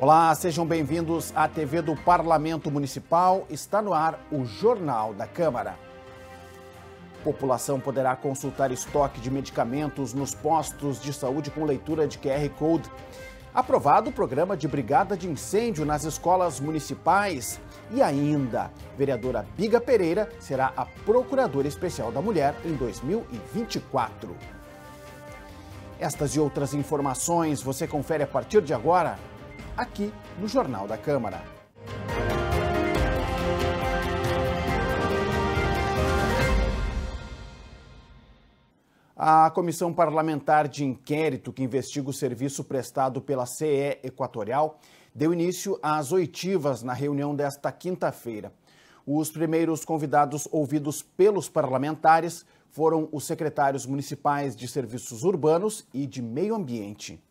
Olá, sejam bem-vindos à TV do Parlamento Municipal. Está no ar o Jornal da Câmara. População poderá consultar estoque de medicamentos nos postos de saúde com leitura de QR Code. Aprovado o programa de brigada de incêndio nas escolas municipais. E ainda, vereadora Biga Pereira será a Procuradora Especial da Mulher em 2024. Estas e outras informações você confere a partir de agora aqui no Jornal da Câmara. A comissão parlamentar de inquérito que investiga o serviço prestado pela CE Equatorial deu início às oitivas na reunião desta quinta-feira. Os primeiros convidados ouvidos pelos parlamentares foram os secretários municipais de Serviços Urbanos e de Meio Ambiente.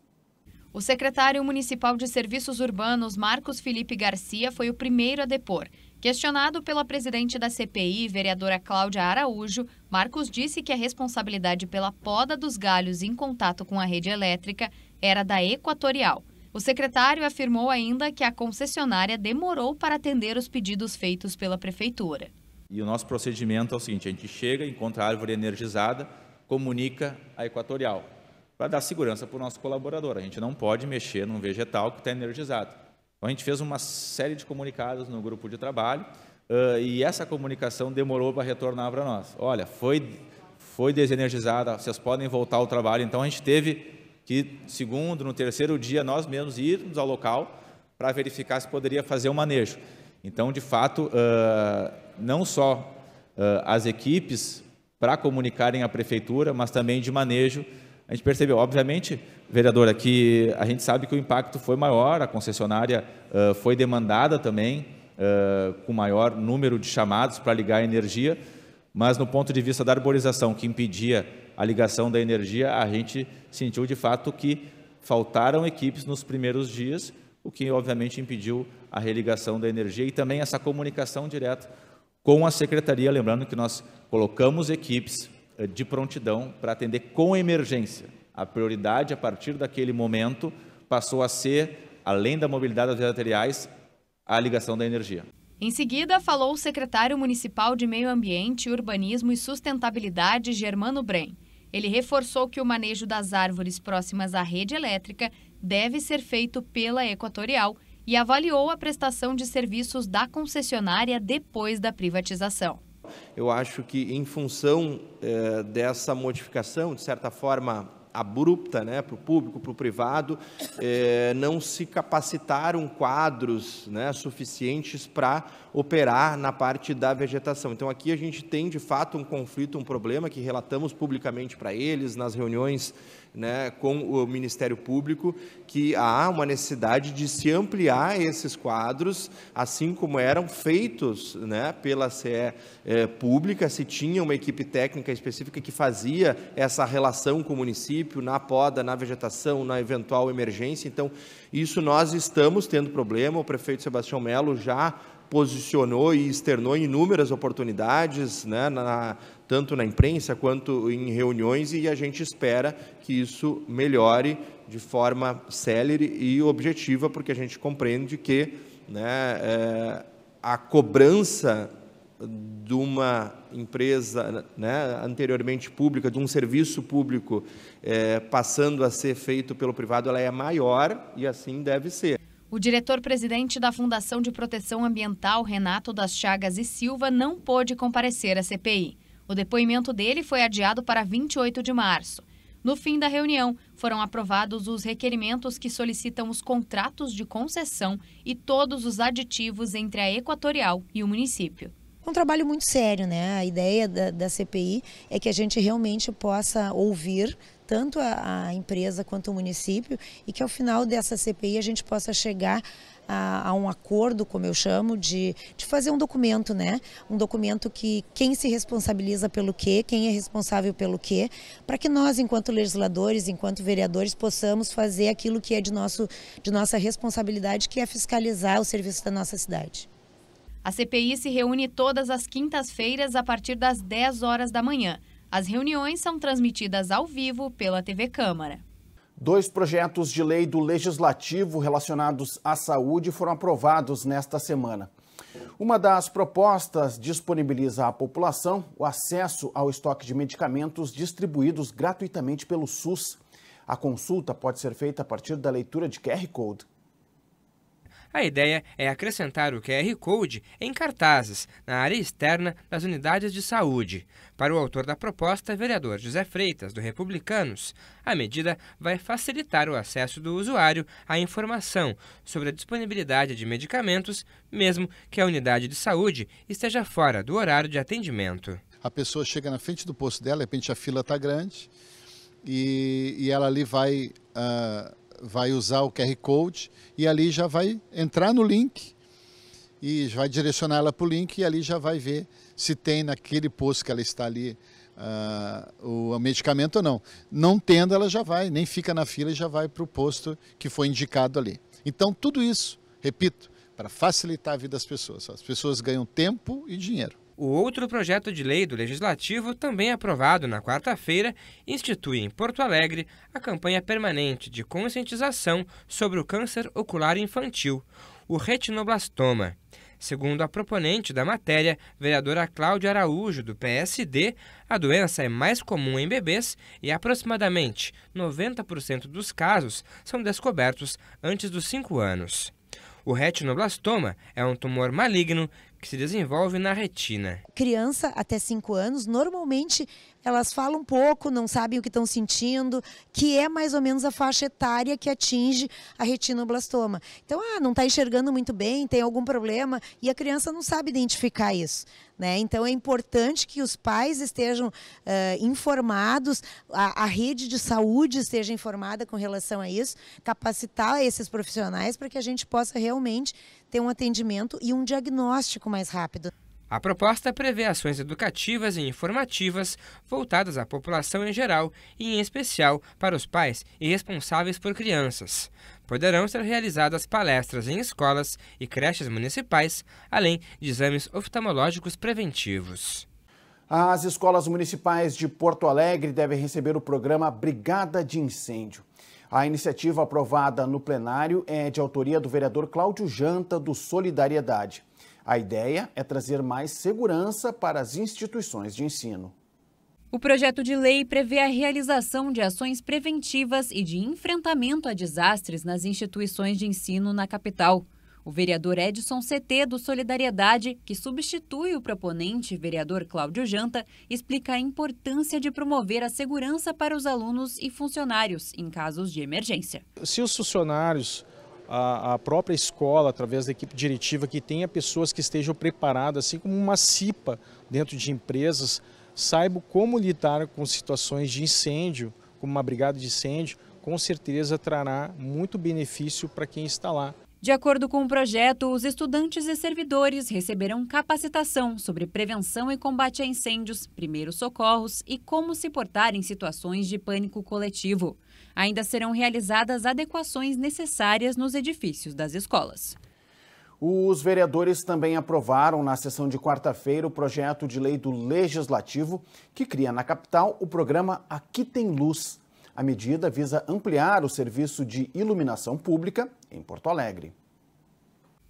O secretário municipal de Serviços Urbanos, Marcos Felipe Garcia, foi o primeiro a depor. Questionado pela presidente da CPI, vereadora Cláudia Araújo, Marcos disse que a responsabilidade pela poda dos galhos em contato com a rede elétrica era da Equatorial. O secretário afirmou ainda que a concessionária demorou para atender os pedidos feitos pela prefeitura. E o nosso procedimento é o seguinte: a gente chega, encontra a árvore energizada, comunica a Equatorial para dar segurança para o nosso colaborador. A gente não pode mexer num vegetal que está energizado. Então, a gente fez uma série de comunicados no grupo de trabalho uh, e essa comunicação demorou para retornar para nós. Olha, foi, foi desenergizada, vocês podem voltar ao trabalho. Então, a gente teve que, segundo, no terceiro dia, nós mesmos irmos ao local para verificar se poderia fazer o um manejo. Então, de fato, uh, não só uh, as equipes para comunicarem à prefeitura, mas também de manejo a gente percebeu, obviamente, vereadora, que a gente sabe que o impacto foi maior, a concessionária uh, foi demandada também, uh, com maior número de chamados para ligar a energia, mas no ponto de vista da arborização, que impedia a ligação da energia, a gente sentiu de fato que faltaram equipes nos primeiros dias, o que obviamente impediu a religação da energia e também essa comunicação direta com a secretaria. Lembrando que nós colocamos equipes eh, de prontidão para atender com emergência. A prioridade, a partir daquele momento, passou a ser, além da mobilidade das vias a ligação da energia. Em seguida, falou o secretário municipal de Meio Ambiente, Urbanismo e Sustentabilidade, Germano Brem. Ele reforçou que o manejo das árvores próximas à rede elétrica deve ser feito pela Equatorial e avaliou a prestação de serviços da concessionária depois da privatização eu acho que em função eh, dessa modificação, de certa forma abrupta, né, para o público, para o privado, eh, não se capacitaram quadros né, suficientes para operar na parte da vegetação. Então aqui a gente tem de fato um conflito, um problema que relatamos publicamente para eles nas reuniões né, com o Ministério Público, que há uma necessidade de se ampliar esses quadros, assim como eram feitos né, pela CE eh, Pública, se tinha uma equipe técnica específica que fazia essa relação com o município, na poda, na vegetação, na eventual emergência. Então, isso nós estamos tendo problema, o prefeito Sebastião Melo já posicionou e externou em inúmeras oportunidades, né, na, tanto na imprensa quanto em reuniões, e a gente espera que isso melhore de forma célere e objetiva, porque a gente compreende que né, é, a cobrança de uma empresa né, anteriormente pública, de um serviço público, é, passando a ser feito pelo privado, ela é maior e assim deve ser. O diretor-presidente da Fundação de Proteção Ambiental, Renato das Chagas e Silva, não pôde comparecer à CPI. O depoimento dele foi adiado para 28 de março. No fim da reunião, foram aprovados os requerimentos que solicitam os contratos de concessão e todos os aditivos entre a Equatorial e o município. É um trabalho muito sério, né? A ideia da, da CPI é que a gente realmente possa ouvir tanto a, a, empresa quanto o município e que ao final dessa CPI a gente possa chegar a, a, um acordo, como eu chamo, de, de fazer um documento, né? Um documento que quem se responsabiliza pelo quê, quem é responsável pelo quê, para que nós, enquanto legisladores, enquanto vereadores, possamos fazer aquilo que é de, nosso, de nossa responsabilidade, que é fiscalizar o serviço da nossa cidade. A CPI se reúne todas as quintas-feiras a partir das 10 horas da manhã. As reuniões são transmitidas ao vivo pela TV Câmara. Dois projetos de lei do Legislativo relacionados à saúde foram aprovados nesta semana. Uma das propostas disponibiliza à população o acesso ao estoque de medicamentos distribuídos gratuitamente pelo SUS. A consulta pode ser feita a partir da leitura de QR Code. A ideia é acrescentar o QR Code em cartazes na área externa das unidades de saúde. Para o autor da proposta, vereador José Freitas, do Republicanos, a medida vai facilitar o acesso do usuário à informação sobre a disponibilidade de medicamentos, mesmo que a unidade de saúde esteja fora do horário de atendimento. A pessoa chega na frente do posto dela, de repente a fila está grande e, e, ela ali vai. Uh vai usar o QR Code e ali já vai entrar no link e vai direcionar ela para o link e ali já vai ver se tem naquele posto que ela está ali uh, o medicamento ou não. Não tendo, ela já vai, nem fica na fila e já vai para o posto que foi indicado ali. Então, tudo isso, repito, para facilitar a vida das pessoas. As pessoas ganham tempo e dinheiro. O outro projeto de lei do Legislativo, também aprovado na quarta-feira, institui em Porto Alegre a campanha permanente de conscientização sobre o câncer ocular infantil, o retinoblastoma. Segundo a proponente da matéria, vereadora Cláudia Araújo, do PSD, a doença é mais comum em bebês e aproximadamente 90% dos casos são descobertos antes dos 5 anos. O retinoblastoma é um tumor maligno que se desenvolve na retina. Criança até 5 anos normalmente elas falam um pouco, não sabem o que estão sentindo, que é mais ou menos a faixa etária que atinge a retinoblastoma. Então, ah, não está enxergando muito bem, tem algum problema, e a criança não sabe identificar isso. Né? Então é importante que os pais estejam uh, informados, a, a, rede de saúde esteja informada com relação a isso, capacitar esses profissionais para que a gente possa realmente ter um atendimento e um diagnóstico mais rápido. A proposta prevê ações educativas e informativas voltadas à população em geral e, em especial, para os pais e responsáveis por crianças. Poderão ser realizadas palestras em escolas e creches municipais, além de exames oftalmológicos preventivos. As escolas municipais de Porto Alegre devem receber o programa Brigada de Incêndio. A iniciativa aprovada no plenário é de autoria do vereador Cláudio Janta, do Solidariedade. A ideia é trazer mais segurança para as instituições de ensino. O projeto de lei prevê a realização de ações preventivas e de enfrentamento a desastres nas instituições de ensino na capital. O vereador Edson CT do Solidariedade, que substitui o proponente, vereador Cláudio Janta, explica a importância de promover a segurança para os alunos e funcionários em casos de emergência. Se os funcionários a, a própria escola, através da equipe diretiva, que tenha pessoas que estejam preparadas, assim como uma CIPA dentro de empresas, saiba como lidar com situações de incêndio, como uma brigada de incêndio, com certeza trará muito benefício para quem está lá. De acordo com o projeto, os estudantes e servidores receberão capacitação sobre prevenção e combate a incêndios, primeiros socorros e como se portar em situações de pânico coletivo ainda serão realizadas adequações necessárias nos edifícios das escolas. Os vereadores também aprovaram na sessão de quarta-feira o projeto de lei do Legislativo que cria na capital o programa Aqui Tem Luz. A medida visa ampliar o serviço de iluminação pública em Porto Alegre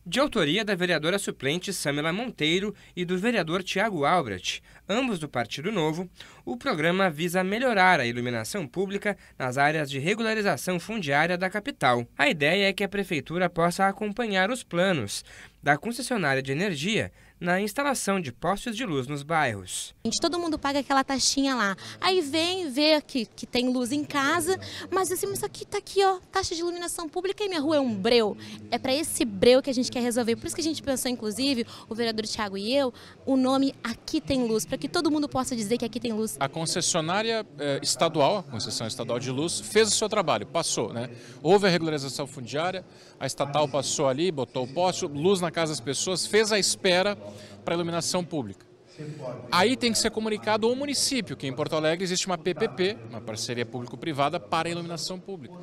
de autoria da vereadora suplente Samila Monteiro e do vereador Tiago Albrecht, ambos do Partido Novo, o programa visa melhorar a iluminação pública nas áreas de regularização fundiária da capital. A ideia é que a prefeitura possa acompanhar os planos da concessionária de energia na instalação de postes de luz nos bairros. Gente, todo mundo paga aquela taxinha lá. Aí vem, vê que, que tem luz em casa, mas assim, mas aqui tá aqui, ó, taxa de iluminação pública e minha rua é um breu. É para esse que a gente quer resolver. Por isso que a gente pensou, inclusive, o vereador Tiago e eu, o nome Aqui Tem Luz, para que todo mundo possa dizer que aqui tem luz. A concessionária eh, estadual, a concessão estadual de luz, fez o seu trabalho, passou, né? Houve a regularização fundiária, a estatal passou ali, botou o poste, luz na casa das pessoas, fez a espera para a iluminação pública. Aí tem que ser comunicado ao município, que em Porto Alegre existe uma PPP, uma parceria público-privada para a iluminação pública.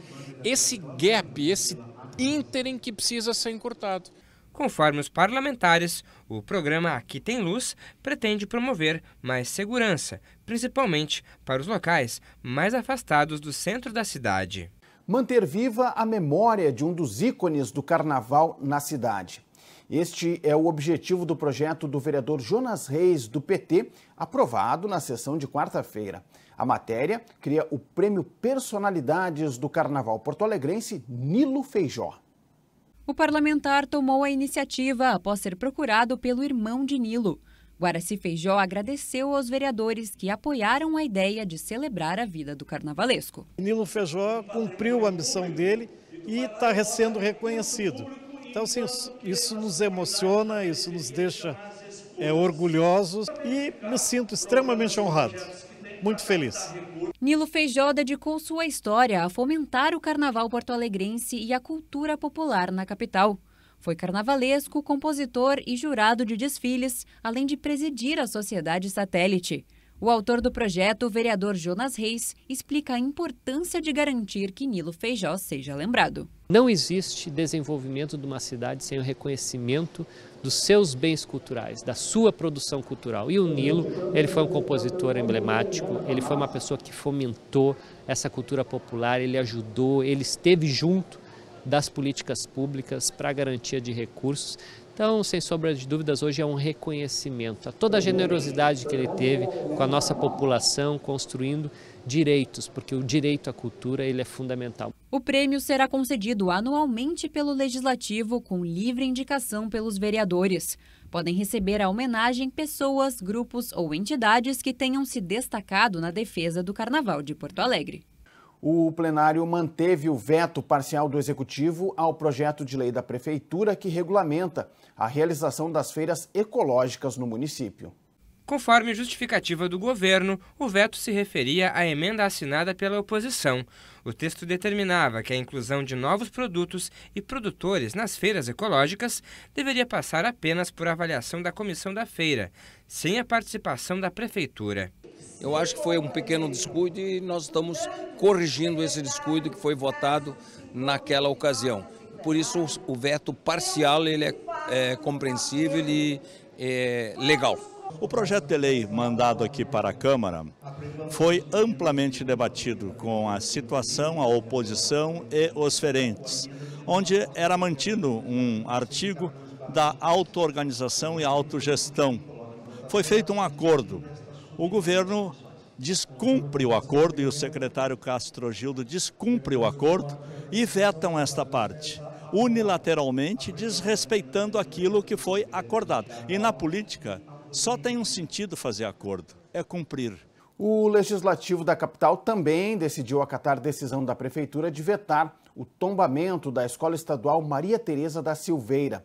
Esse gap, esse ínterim que precisa ser encurtado. Conforme os parlamentares, o programa Aqui Tem Luz pretende promover mais segurança, principalmente para os locais mais afastados do centro da cidade. Manter viva a memória de um dos ícones do carnaval na cidade. Este é o objetivo do projeto do vereador Jonas Reis, do PT, aprovado na sessão de quarta-feira. A matéria cria o prêmio Personalidades do Carnaval Porto-Alegrense Nilo Feijó. O parlamentar tomou a iniciativa após ser procurado pelo irmão de Nilo. Guaraci Feijó agradeceu aos vereadores que apoiaram a ideia de celebrar a vida do carnavalesco. Nilo Feijó cumpriu a missão dele e está sendo reconhecido. Então, sim, isso nos emociona, isso nos deixa é, orgulhosos e me sinto extremamente honrado muito feliz. Nilo Feijó dedicou sua história a fomentar o carnaval porto-alegrense e a cultura popular na capital. Foi carnavalesco, compositor e jurado de desfiles, além de presidir a Sociedade Satélite. O autor do projeto, o vereador Jonas Reis, explica a importância de garantir que Nilo Feijó seja lembrado. Não existe desenvolvimento de uma cidade sem o reconhecimento dos seus bens culturais, da sua produção cultural. E o Nilo, ele foi um compositor emblemático, ele foi uma pessoa que fomentou essa cultura popular, ele ajudou, ele esteve junto das políticas públicas para a garantia de recursos. Então, sem sombra de dúvidas, hoje é um reconhecimento a toda a generosidade que ele teve com a nossa população, construindo direitos, porque o direito à cultura ele é fundamental. O prêmio será concedido anualmente pelo Legislativo com livre indicação pelos vereadores. Podem receber a homenagem pessoas, grupos ou entidades que tenham se destacado na defesa do Carnaval de Porto Alegre o plenário manteve o veto parcial do executivo ao projeto de lei da prefeitura que regulamenta a realização das feiras ecológicas no município. Conforme justificativa do governo, o veto se referia à emenda assinada pela oposição. O texto determinava que a inclusão de novos produtos e produtores nas feiras ecológicas deveria passar apenas por avaliação da comissão da feira, sem a participação da prefeitura. Eu acho que foi um pequeno descuido e nós estamos corrigindo esse descuido que foi votado naquela ocasião. Por isso o veto parcial ele é, é compreensível e é legal. O projeto de lei mandado aqui para a Câmara foi amplamente debatido com a situação, a oposição e os ferentes, onde era mantido um artigo da autoorganização e autogestão. Foi feito um acordo o governo descumpre o acordo e o secretário Castro Gildo descumpre o acordo e vetam esta parte unilateralmente desrespeitando aquilo que foi acordado. E na política só tem um sentido fazer acordo, é cumprir. O legislativo da capital também decidiu acatar decisão da prefeitura de vetar o tombamento da Escola Estadual Maria Tereza da Silveira.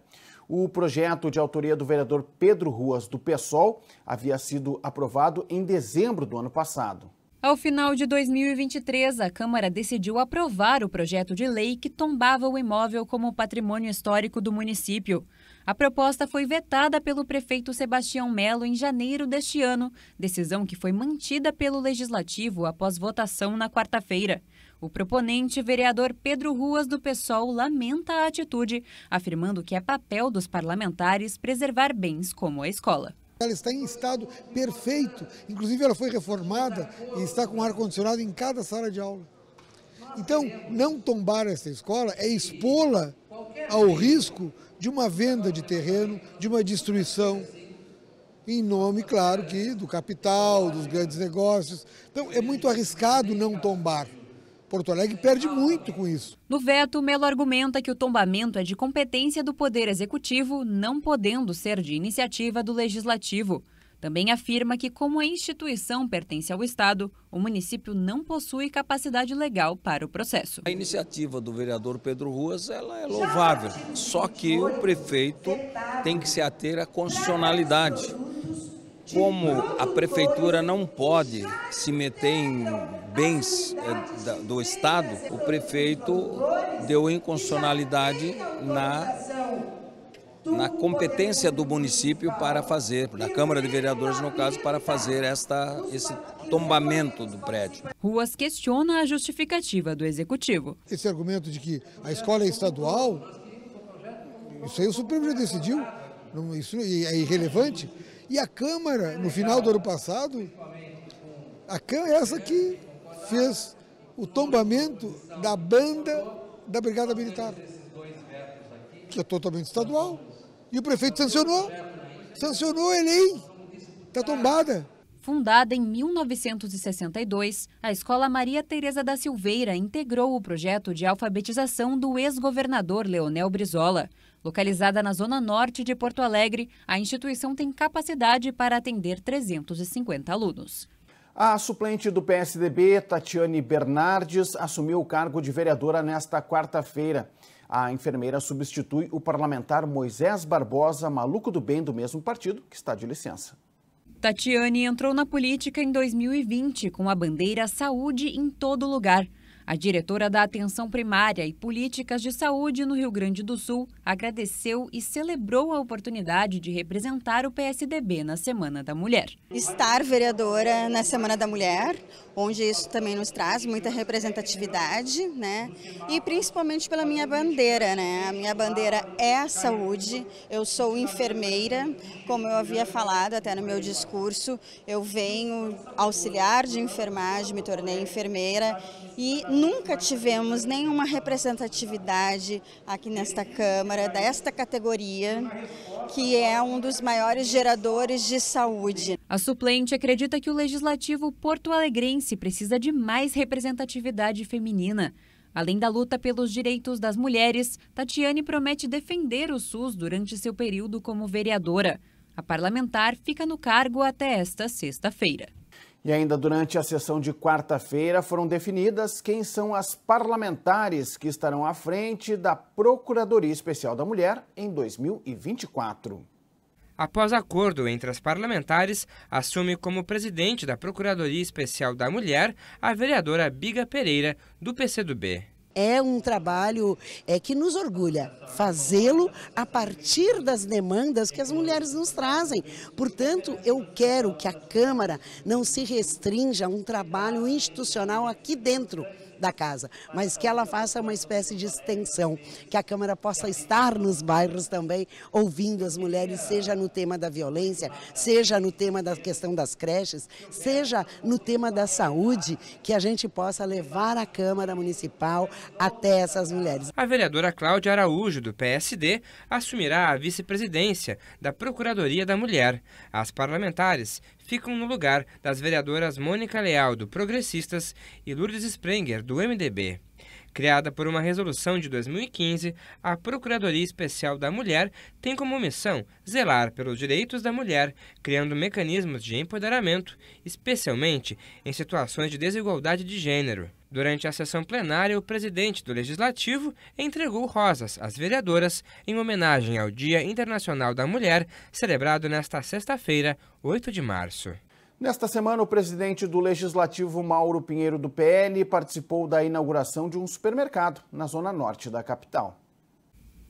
O projeto de autoria do vereador Pedro Ruas, do PSOL, havia sido aprovado em dezembro do ano passado. Ao final de 2023, a Câmara decidiu aprovar o projeto de lei que tombava o imóvel como patrimônio histórico do município. A proposta foi vetada pelo prefeito Sebastião Melo em janeiro deste ano, decisão que foi mantida pelo Legislativo após votação na quarta-feira. O proponente, vereador Pedro Ruas do PSOL, lamenta a atitude, afirmando que é papel dos parlamentares preservar bens como a escola. Ela está em estado perfeito, inclusive ela foi reformada e está com ar-condicionado em cada sala de aula. Então, não tombar essa escola é expô-la ao risco de uma venda de terreno, de uma destruição, em nome, claro, que do capital, dos grandes negócios. Então, é muito arriscado não tombar. Porto Alegre perde muito com isso. No veto, Melo argumenta que o tombamento é de competência do Poder Executivo, não podendo ser de iniciativa do Legislativo. Também afirma que, como a instituição pertence ao Estado, o município não possui capacidade legal para o processo. A iniciativa do vereador Pedro Ruas ela é louvável, só que o prefeito tem que se ater à constitucionalidade como a prefeitura não pode se meter em bens eh, do Estado, o prefeito deu inconstitucionalidade na, na competência do município para fazer, da Câmara de Vereadores, no caso, para fazer esta, esse tombamento do prédio. Ruas questiona a justificativa do executivo. Esse argumento de que a escola é estadual, isso aí o Supremo já decidiu, isso é irrelevante. E a Câmara, no final do ano passado, a Câmara é essa que fez o tombamento da banda da Brigada Militar, que é totalmente estadual. E o prefeito sancionou. Sancionou a lei. Está tombada. Fundada em 1962, a Escola Maria Tereza da Silveira integrou o projeto de alfabetização do ex-governador Leonel Brizola. Localizada na zona norte de Porto Alegre, a instituição tem capacidade para atender 350 alunos. A suplente do PSDB, Tatiane Bernardes, assumiu o cargo de vereadora nesta quarta-feira. A enfermeira substitui o parlamentar Moisés Barbosa, maluco do bem do mesmo partido, que está de licença. Tatiane entrou na política em 2020 com a bandeira Saúde em todo lugar. A diretora da Atenção Primária e Políticas de Saúde no Rio Grande do Sul agradeceu e celebrou a oportunidade de representar o PSDB na Semana da Mulher. Estar vereadora na Semana da Mulher, onde isso também nos traz muita representatividade, né? E principalmente pela minha bandeira, né? A minha bandeira é a saúde. Eu sou enfermeira, como eu havia falado até no meu discurso, eu venho auxiliar de enfermagem, me tornei enfermeira e nunca tivemos nenhuma representatividade aqui nesta Câmara, desta categoria, que é um dos maiores geradores de saúde. A suplente acredita que o legislativo porto-alegrense precisa de mais representatividade feminina. Além da luta pelos direitos das mulheres, Tatiane promete defender o SUS durante seu período como vereadora. A parlamentar fica no cargo até esta sexta-feira. E ainda durante a sessão de quarta-feira foram definidas quem são as parlamentares que estarão à frente da Procuradoria Especial da Mulher em 2024. Após acordo entre as parlamentares, assume como presidente da Procuradoria Especial da Mulher a vereadora Biga Pereira, do PCdoB. É um trabalho é, que nos orgulha fazê-lo a partir das demandas que as mulheres nos trazem. Portanto, eu quero que a Câmara não se restrinja a um trabalho institucional aqui dentro da casa, mas que ela faça uma espécie de extensão, que a Câmara possa estar nos bairros também, ouvindo as mulheres, seja no tema da violência, seja no tema da questão das creches, seja no tema da saúde, que a gente possa levar a Câmara Municipal até essas mulheres. A vereadora Cláudia Araújo, do PSD, assumirá a vice-presidência da Procuradoria da Mulher. As parlamentares ficam no lugar das vereadoras Mônica Leal, do Progressistas, e Lourdes Sprenger, do MDB. Criada por uma resolução de 2015, a Procuradoria Especial da Mulher tem como missão zelar pelos direitos da mulher, criando mecanismos de empoderamento, especialmente em situações de desigualdade de gênero. Durante a sessão plenária, o presidente do Legislativo entregou rosas às vereadoras em homenagem ao Dia Internacional da Mulher, celebrado nesta sexta-feira, 8 de março. Nesta semana, o presidente do Legislativo, Mauro Pinheiro do PL, participou da inauguração de um supermercado na zona norte da capital.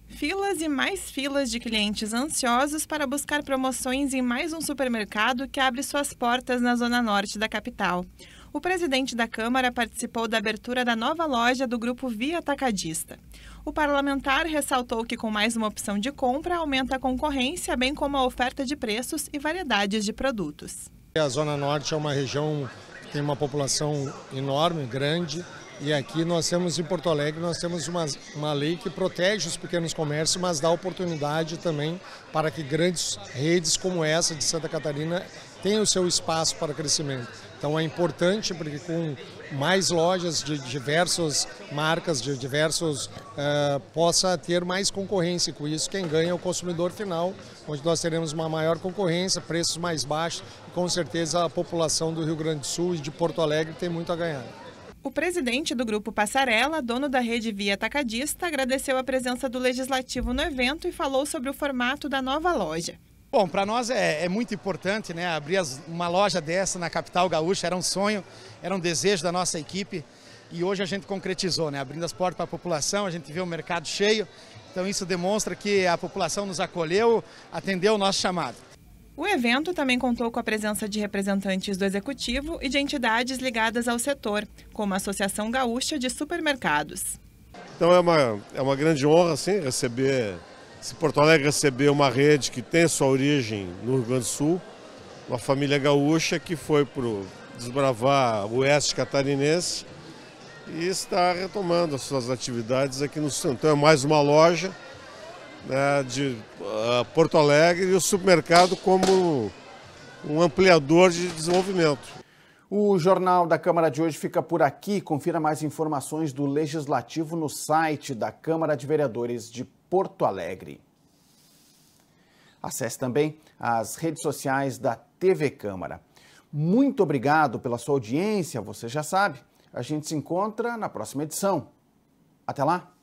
Filas e mais filas de clientes ansiosos para buscar promoções em mais um supermercado que abre suas portas na zona norte da capital. O presidente da Câmara participou da abertura da nova loja do grupo Via Atacadista. O parlamentar ressaltou que, com mais uma opção de compra, aumenta a concorrência, bem como a oferta de preços e variedades de produtos. A Zona Norte é uma região que tem uma população enorme, grande, e aqui nós temos em Porto Alegre, nós temos uma, uma lei que protege os pequenos comércios, mas dá oportunidade também para que grandes redes como essa de Santa Catarina tenham o seu espaço para crescimento. Então é importante porque com mais lojas de diversas marcas, de diversos, uh, possa ter mais concorrência. Com isso, quem ganha é o consumidor final, onde nós teremos uma maior concorrência, preços mais baixos e com certeza a população do Rio Grande do Sul e de Porto Alegre tem muito a ganhar. O presidente do Grupo Passarela, dono da rede Via Atacadista, agradeceu a presença do Legislativo no evento e falou sobre o formato da nova loja. Bom, para nós é, é, muito importante né, abrir as, uma loja dessa na capital gaúcha, era um sonho, era um desejo da nossa equipe e hoje a gente concretizou, né, abrindo as portas para a população, a gente vê o mercado cheio, então isso demonstra que a população nos acolheu, atendeu o nosso chamado. O evento também contou com a presença de representantes do executivo e de entidades ligadas ao setor, como a Associação Gaúcha de Supermercados. Então é uma, é uma grande honra assim, receber se Porto Alegre recebeu uma rede que tem sua origem no Rio Grande do Sul, uma família gaúcha que foi para desbravar o oeste catarinense e está retomando as suas atividades aqui no centro. Então é mais uma loja né, de uh, Porto Alegre e o supermercado como um ampliador de desenvolvimento. O Jornal da Câmara de hoje fica por aqui. Confira mais informações do Legislativo no site da Câmara de Vereadores de Porto Alegre. Acesse também as redes sociais da TV Câmara. Muito obrigado pela sua audiência, você já sabe. A gente se encontra na próxima edição. Até lá!